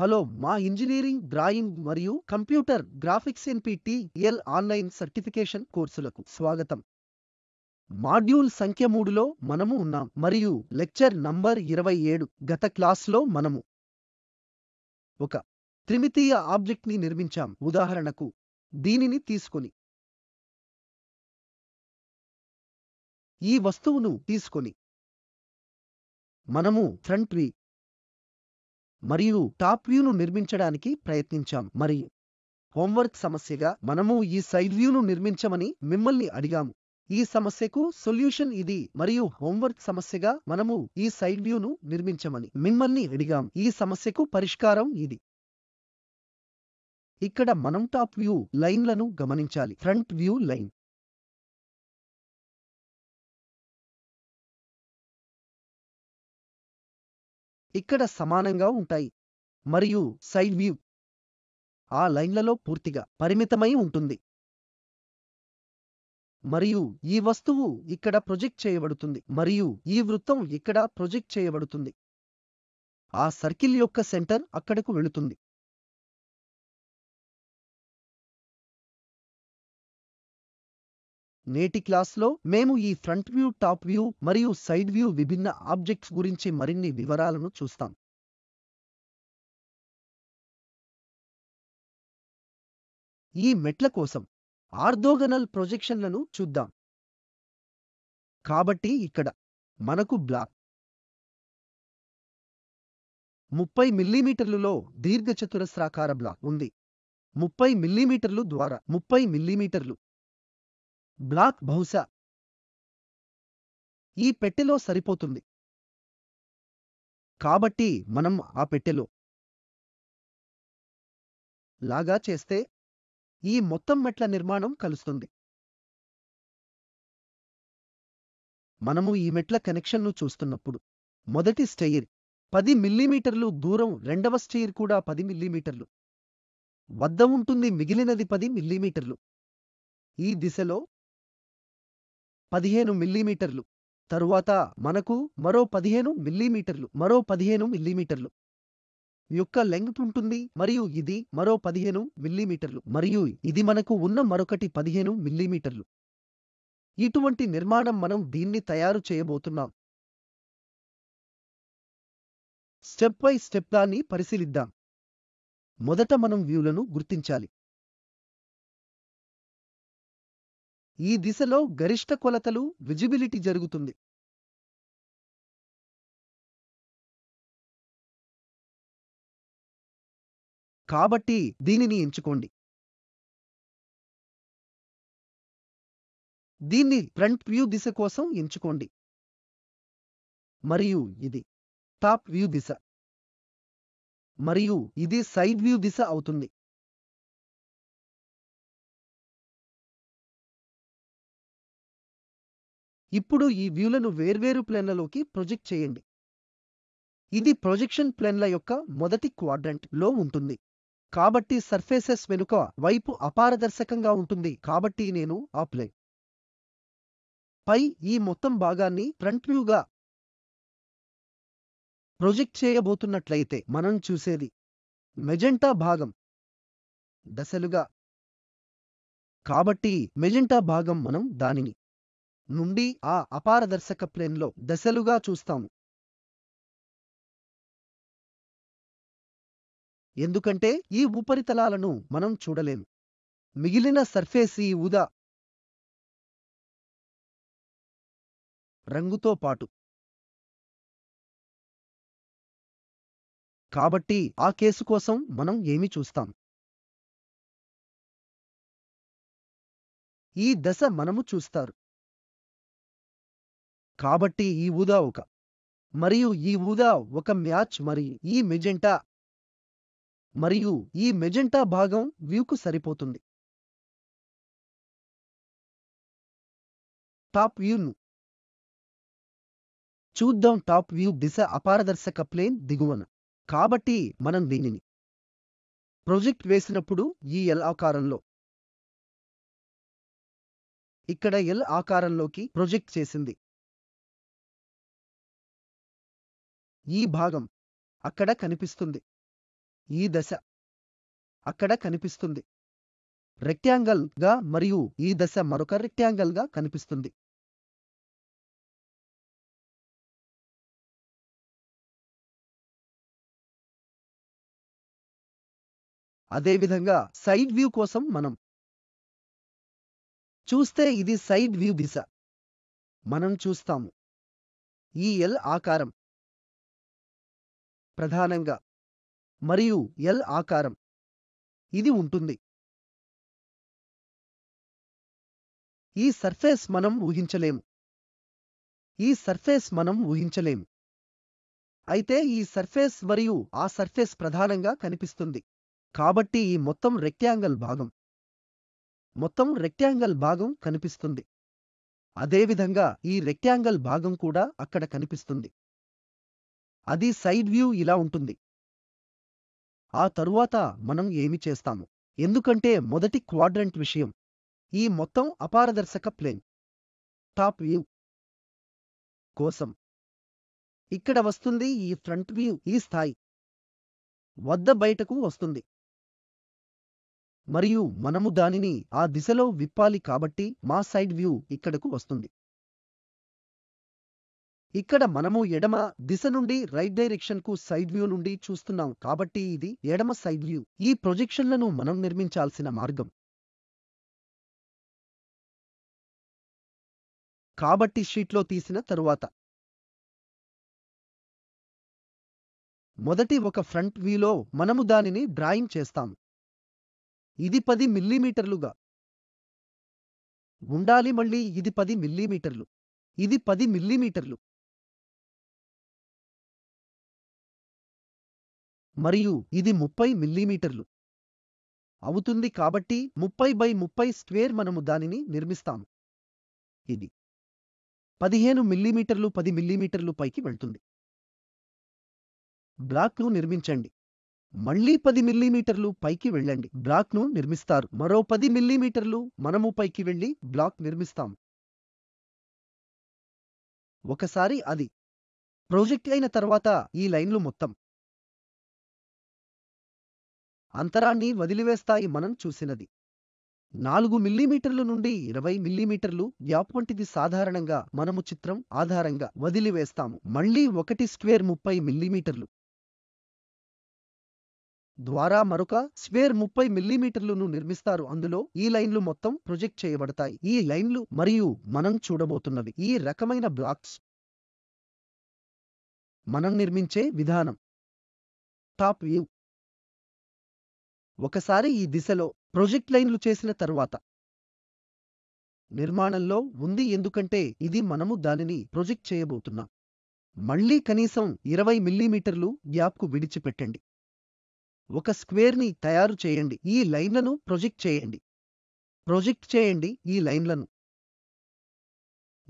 hello మా engineering drawing మరియు computer graphics NPTEL online certification కోర్సులకు స్వాగతం మాడ్యూల్ సంఖ్య మూడులో మనము ఉన్నాం మరియు లెక్చర్ నంబర్ ఇరవై ఏడు గత క్లాస్లో మనము ఒక త్రిమితీయ ఆబ్జెక్ట్ని నిర్మించాం ఉదాహరణకు దీనిని తీసుకొని ఈ వస్తువును తీసుకొని మనము ఫ్రంట్ వి మరియు టాప్ వ్యూను నిర్మించడానికి ప్రయత్నించాం మరి హోంవర్క్ సమస్యగా మనము ఈ సైడ్ వ్యూను నిర్మించమని మిమ్మల్ని అడిగాము ఈ సమస్యకు సొల్యూషన్ ఇది మరియు హోంవర్క్ సమస్యగా మనము ఈ సైడ్ వ్యూను నిర్మించమని మిమ్మల్ని అడిగాం ఈ సమస్యకు పరిష్కారం ఇది ఇక్కడ మనం టాప్ వ్యూ లైన్లను గమనించాలి ఫ్రంట్ వ్యూ లైన్ ఇక్కడ సమానంగా ఉంటాయి మరియు సైడ్ వ్యూ ఆ లైన్లలో పూర్తిగా పరిమితమై ఉంటుంది మరియు ఈ వస్తువు ఇక్కడ ప్రొజెక్ట్ చేయబడుతుంది మరియు ఈ వృత్తం ఇక్కడ ప్రొజెక్ట్ చేయబడుతుంది ఆ సర్కిల్ యొక్క సెంటర్ అక్కడకు వెళుతుంది నేటి క్లాస్లో మేము ఈ ఫ్రంట్ వ్యూ టాప్ వ్యూ మరియు సైడ్ వ్యూ విభిన్న ఆబ్జెక్ట్స్ గురించి మరిన్ని వివరాలను చూస్తాం ఈ మెట్ల కోసం ఆర్థోగనల్ ప్రొజెక్షన్లను చూద్దాం కాబట్టి ఇక్కడ మనకు బ్లాక్ ముప్పై మిల్లీమీటర్లులో దీర్ఘచతురస్రాకార బ్లాక్ ఉంది ముప్పై మిల్లీమీటర్లు ద్వారా ముప్పై మిల్లీమీటర్లు బ్లాక్ బహుశా ఈ పెట్టెలో సరిపోతుంది కాబట్టి మనం ఆ పెట్టెలో లాగా చేస్తే ఈ మొత్తం మెట్ల నిర్మాణం కలుస్తుంది మనము ఈ మెట్ల కనెక్షన్ను చూస్తున్నప్పుడు మొదటి స్టెయిర్ పది మిల్లీమీటర్లు దూరం రెండవ స్టెయిర్ కూడా పది మిల్లీమీటర్లు వద్ద ఉంటుంది మిగిలినది పది మిల్లీమీటర్లు ఈ దిశలో పదిహేను మిల్లీమీటర్లు తరువాత మనకు మరో పదిహేను మిల్లీమీటర్లు మరో పదిహేను మిల్లీమీటర్లు యొక్క లెంగ్త్ ఉంటుంది మరియు ఇది మరో పదిహేను మిల్లీమీటర్లు మరియు ఇది మనకు ఉన్న మరొకటి పదిహేను మిల్లీమీటర్లు ఇటువంటి నిర్మాణం మనం దీన్ని తయారు చేయబోతున్నాం స్టెప్ బై స్టెప్ దాన్ని పరిశీలిద్దాం మొదట మనం వ్యూలను గుర్తించాలి ఈ దిశలో గరిష్ట కొలతలు విజిబిలిటీ జరుగుతుంది కాబట్టి దీనిని ఎంచుకోండి దీన్ని ఫ్రంట్ వ్యూ దిశ కోసం ఎంచుకోండి మరియు ఇది టాప్ వ్యూ దిశ మరియు ఇది సైడ్ వ్యూ దిశ అవుతుంది ఇప్పుడు ఈ వ్యూలను వేర్వేరు ప్లేన్లలోకి ప్రొజెక్ట్ చేయండి ఇది ప్రొజెక్షన్ ప్లేన్ల యొక్క మొదటి క్వాడ్రంట్ లో ఉంటుంది కాబట్టి సర్ఫేసెస్ వెనుక వైపు అపారదర్శకంగా ఉంటుంది కాబట్టి నేను ఆ ప్లేన్ పై ఈ మొత్తం భాగాన్ని ఫ్రంట్ వ్యూగా ప్రొజెక్ట్ చేయబోతున్నట్లయితే మనం చూసేది మెజెంటా భాగం దశలుగా కాబట్టి మెజెంటా భాగం మనం దానిని నుండి ఆ అపారదర్శక ప్లేన్లో దశలుగా చూస్తాము ఎందుకంటే ఈ ఉపరితలాలను మనం చూడలేము మిగిలిన సర్ఫేస్ ఈ ఊదా రంగుతో పాటు కాబట్టి ఆ కేసు కోసం మనం ఏమి చూస్తాం ఈ దశ మనము చూస్తారు కాబట్టి ఈ ఊదా ఒక మరియు ఈ ఊదా ఒక మ్యాచ్ మరియు ఈ మెజెంటా మరియు ఈ మెజెంటా భాగం వ్యూకు సరిపోతుంది టాప్ వ్యూను చూద్దాం టాప్ వ్యూ దిశ అపారదర్శక ప్లేన్ దిగువన కాబట్టి మనం దీనిని ప్రొజెక్ట్ వేసినప్పుడు ఈ ఎల్ ఆకారంలో ఇక్కడ ఎల్ ఆకారంలోకి ప్రొజెక్ట్ చేసింది ఈ భాగం అక్కడ కనిపిస్తుంది ఈ దశ అక్కడ కనిపిస్తుంది రెక్ట్యాంగల్ గా మరియు ఈ దశ మరొక రెక్టాంగల్ గా కనిపిస్తుంది అదేవిధంగా సైడ్ వ్యూ కోసం మనం చూస్తే ఇది సైడ్ వ్యూ దిశ మనం చూస్తాము ఈ ఎల్ ఆకారం ప్రధానంగా మరియు ఎల్ ఆకారం ఇది ఉంటుంది ఈ సర్ఫేస్ మనం ఊహించలేము ఈ సర్ఫేస్ మనం ఊహించలేము అయితే ఈ సర్ఫేస్ మరియు ఆ సర్ఫేస్ ప్రధానంగా కనిపిస్తుంది కాబట్టి ఈ మొత్తం రెక్ట్యాంగల్ భాగం మొత్తం రెక్టాంగల్ భాగం కనిపిస్తుంది అదేవిధంగా ఈ రెక్ట్యాంగల్ భాగం కూడా అక్కడ కనిపిస్తుంది అది సైడ్ వ్యూ ఇలా ఉంటుంది ఆ తరువాత మనం ఏమి చేస్తాము ఎందుకంటే మొదటి క్వాడ్రంట్ విషయం ఈ మొత్తం అపారదర్శక ప్లేన్ టాప్ వ్యూ కోసం ఇక్కడ వస్తుంది ఈ ఫ్రంట్ వ్యూ ఈ స్థాయి వద్ద బయటకు వస్తుంది మరియు మనము దానిని ఆ దిశలో విప్పాలి కాబట్టి మా సైడ్ వ్యూ ఇక్కడకు వస్తుంది ఇక్కడ మనము ఎడమ దిశ నుండి రైట్ డైరెక్షన్ కు సైడ్ వ్యూ నుండి చూస్తున్నాం కాబట్టి ఇది ఎడమ సైడ్ వ్యూ ఈ ప్రొజెక్షన్లను మనం నిర్మించాల్సిన మార్గం కాబట్టి షీట్లో తీసిన తరువాత మొదటి ఒక ఫ్రంట్ వ్యూలో మనము దానిని డ్రాయింగ్ చేస్తాం ఇది పది మిల్లీమీటర్లుగా ఉండాలి మళ్ళీ ఇది పది మిల్లీమీటర్లు ఇది పది మిల్లీమీటర్లు మరియు ఇది ముప్పై మిల్లీమీటర్లు అవుతుంది కాబట్టి ముప్పై బై ముప్పై స్క్వేర్ మనము దానిని నిర్మిస్తాము ఇది పదిహేను మిల్లీమీటర్లు పది మిల్లీమీటర్లు పైకి వెళ్తుంది బ్లాక్ను నిర్మించండి మళ్ళీ పది మిల్లీమీటర్లు పైకి వెళ్ళండి బ్లాక్ను నిర్మిస్తారు మరో పది మిల్లీమీటర్లు మనము పైకి వెళ్ళి బ్లాక్ నిర్మిస్తాము ఒకసారి అది ప్రాజెక్ట్ అయిన తర్వాత ఈ లైన్లు మొత్తం అంతరాన్ని వదిలివేస్తాయి మనం చూసినది నాలుగు మిల్లీమీటర్లు నుండి ఇరవై మిల్లీమీటర్లు గ్యాప్ వంటిది సాధారణంగా మనము చిత్రం ఆధారంగా వదిలివేస్తాము మళ్లీ ఒకటి స్క్వేర్ ముప్పై మిల్లీమీటర్లు ద్వారా మరొక స్క్వేర్ ముప్పై మిల్లీమీటర్లును నిర్మిస్తారు అందులో ఈ లైన్లు మొత్తం ప్రొజెక్ట్ చేయబడతాయి ఈ లైన్లు మరియు మనం చూడబోతున్నవి ఈ రకమైన బ్లాక్స్ మనం నిర్మించే విధానం టాప్ వ్యూ ఒకసారి ఈ దిశలో ప్రొజెక్ట్ లైన్లు చేసిన తరువాత నిర్మాణంలో ఉంది ఎందుకంటే ఇది మనము దానిని ప్రొజెక్ట్ చేయబోతున్నాం మళ్ళీ కనీసం ఇరవై మిల్లీమీటర్లు గ్యాప్కు విడిచిపెట్టండి ఒక స్క్వేర్ని తయారు చేయండి ఈ లైన్లను ప్రొజెక్ట్ చేయండి ప్రొజెక్ట్ చేయండి ఈ లైన్లను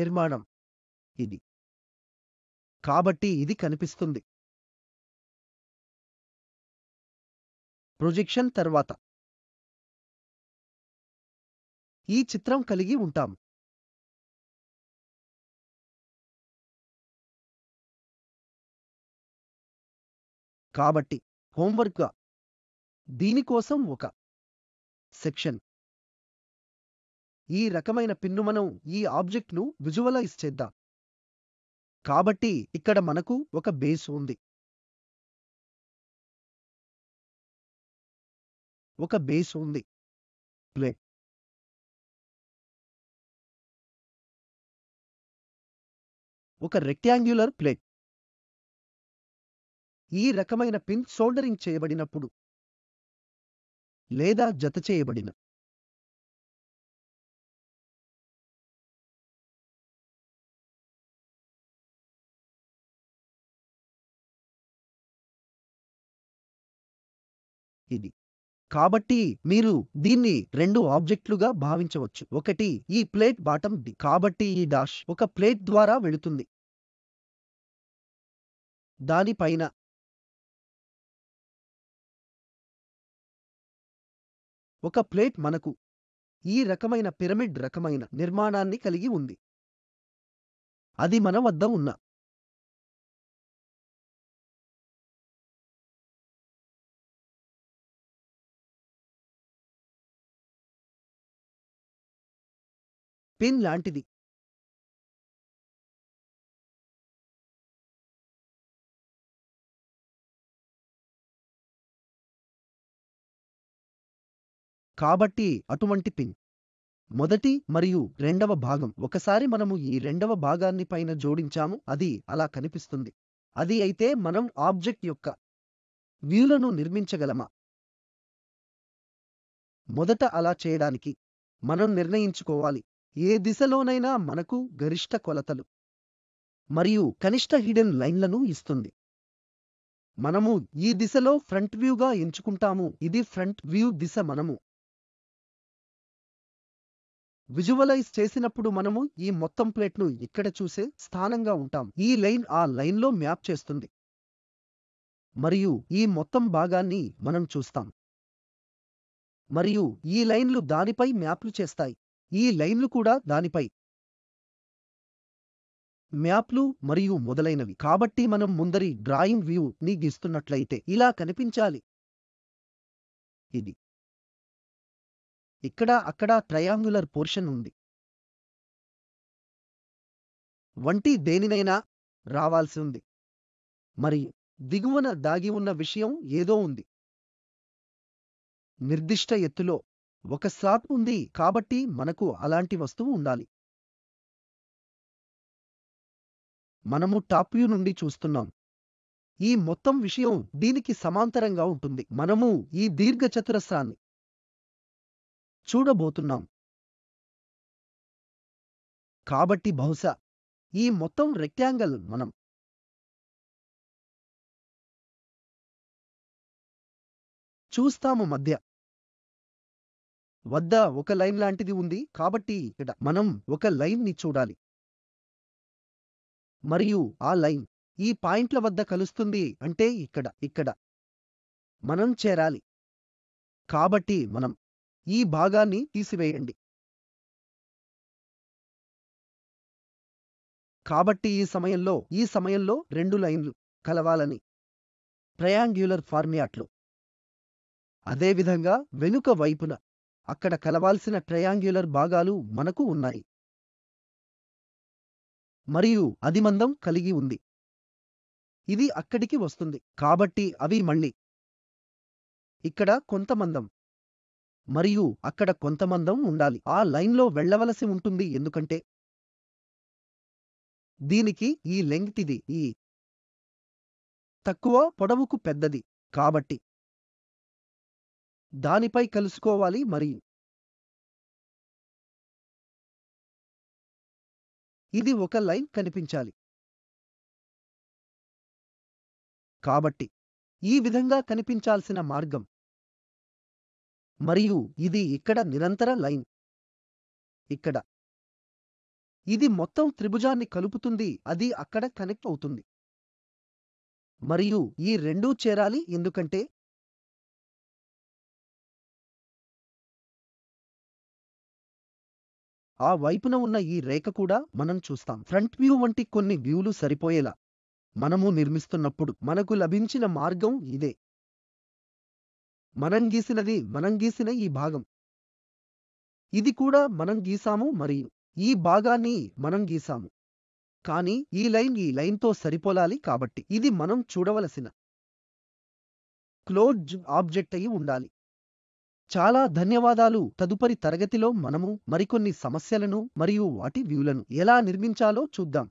నిర్మాణం ఇది కాబట్టి ఇది కనిపిస్తుంది ప్రొజెక్షన్ తర్వాత ఈ చిత్రం కలిగి ఉంటాం కాబట్టి హోంవర్క్గా దీనికోసం ఒక సెక్షన్ ఈ రకమైన పిన్ను మనం ఈ ఆబ్జెక్ట్ను విజువలైజ్ చేద్దాం కాబట్టి ఇక్కడ మనకు ఒక బేస్ ఉంది ఒక బేస్ ఉంది ప్లే ఒక రెక్టాంగ్యులర్ ప్లేట్ ఈ రకమైన పిన్ సోల్డరింగ్ చేయబడినప్పుడు లేదా చేయబడిన ఇది కాబట్టి మీరు దీన్ని రెండు ఆబ్జెక్ట్లుగా భావించవచ్చు ఒకటి ఈ ప్లేట్ బాటమ్ డి కాబట్టి ఈ డాష్ ఒక ప్లేట్ ద్వారా వెళుతుంది దాని పైన ఒక ప్లేట్ మనకు ఈ రకమైన పిరమిడ్ రకమైన నిర్మాణాన్ని కలిగి ఉంది అది మన వద్ద ఉన్న పిన్ లాంటిది కాబట్టి అటువంటి పిన్ మొదటి మరియు రెండవ భాగం ఒకసారి మనము ఈ రెండవ భాగాన్ని పైన జోడించాము అది అలా కనిపిస్తుంది అది అయితే మనం ఆబ్జెక్ట్ యొక్క వ్యూలను నిర్మించగలమా మొదట అలా చేయడానికి మనం నిర్ణయించుకోవాలి ఏ దిశలోనైనా మనకు గరిష్ట కొలతలు మరియు కనిష్ట హిడెన్ లైన్లను ఇస్తుంది మనము ఈ దిశలో ఫ్రంట్ వ్యూగా ఎంచుకుంటాము ఇది ఫ్రంట్ వ్యూ దిశ మనము విజువలైజ్ చేసినప్పుడు మనము ఈ మొత్తం ప్లేట్ను ఇక్కడ చూసే స్థానంగా ఉంటాం ఈ లైన్ ఆ లైన్లో మ్యాప్ చేస్తుంది మరియు ఈ మొత్తం భాగాన్ని మనం చూస్తాం మరియు ఈ లైన్లు దానిపై మ్యాప్లు చేస్తాయి ఈ లైన్లు కూడా దానిపై మ్యాప్లు మరియు మొదలైనవి కాబట్టి మనం ముందరి డ్రాయింగ్ వ్యూ ని గీస్తున్నట్లయితే ఇలా కనిపించాలి ఇది ఇక్కడ అక్కడ ట్రయాంగులర్ పోర్షన్ ఉంది వంటి దేనినైనా రావాల్సి ఉంది మరి దిగువన దాగి ఉన్న విషయం ఏదో ఉంది నిర్దిష్ట ఎత్తులో ఒక స్లాట్ ఉంది కాబట్టి మనకు అలాంటి వస్తువు ఉండాలి మనము టాప్ వ్యూ నుండి చూస్తున్నాం ఈ మొత్తం విషయం దీనికి సమాంతరంగా ఉంటుంది మనము ఈ దీర్ఘచతురస్రాన్ని చూడబోతున్నాం కాబట్టి బహుశా ఈ మొత్తం రెక్టాంగల్ మనం చూస్తాము మధ్య వద్ద ఒక లైన్ లాంటిది ఉంది కాబట్టి ఇక్కడ మనం ఒక లైన్ ని చూడాలి మరియు ఆ లైన్ ఈ పాయింట్ల వద్ద కలుస్తుంది అంటే ఇక్కడ ఇక్కడ మనం చేరాలి కాబట్టి మనం ఈ భాగాన్ని తీసివేయండి కాబట్టి ఈ సమయంలో ఈ సమయంలో రెండు లైన్లు కలవాలని ట్రయాంగ్యులర్ ఫార్మియాట్లు అదేవిధంగా వెనుక వైపున అక్కడ కలవాల్సిన ట్రయాంగ్యులర్ భాగాలు మనకు ఉన్నాయి మరియు అది మందం కలిగి ఉంది ఇది అక్కడికి వస్తుంది కాబట్టి అవి మళ్ళీ ఇక్కడ కొంతమందం మరియు అక్కడ కొంతమందం ఉండాలి ఆ లైన్లో వెళ్లవలసి ఉంటుంది ఎందుకంటే దీనికి ఈ లెంగ్త్ ఇది ఈ తక్కువ పొడవుకు పెద్దది కాబట్టి దానిపై కలుసుకోవాలి మరి ఇది ఒక లైన్ కనిపించాలి కాబట్టి ఈ విధంగా కనిపించాల్సిన మార్గం మరియు ఇది ఇక్కడ నిరంతర లైన్ ఇక్కడ ఇది మొత్తం త్రిభుజాన్ని కలుపుతుంది అది అక్కడ కనెక్ట్ అవుతుంది మరియు ఈ రెండూ చేరాలి ఎందుకంటే ఆ వైపున ఉన్న ఈ రేఖ కూడా మనం చూస్తాం ఫ్రంట్ వ్యూ వంటి కొన్ని వ్యూలు సరిపోయేలా మనము నిర్మిస్తున్నప్పుడు మనకు లభించిన మార్గం ఇదే మనం గీసినది మనం గీసిన ఈ భాగం ఇది కూడా మనం గీసాము మరియు ఈ భాగాన్ని మనం గీసాము కాని ఈ లైన్ ఈ లైన్తో సరిపోలాలి కాబట్టి ఇది మనం చూడవలసిన క్లోజ్ ఆబ్జెక్ట్ అయి ఉండాలి చాలా ధన్యవాదాలు తదుపరి తరగతిలో మనము మరికొన్ని సమస్యలను మరియు వాటి వ్యూలను ఎలా నిర్మించాలో చూద్దాం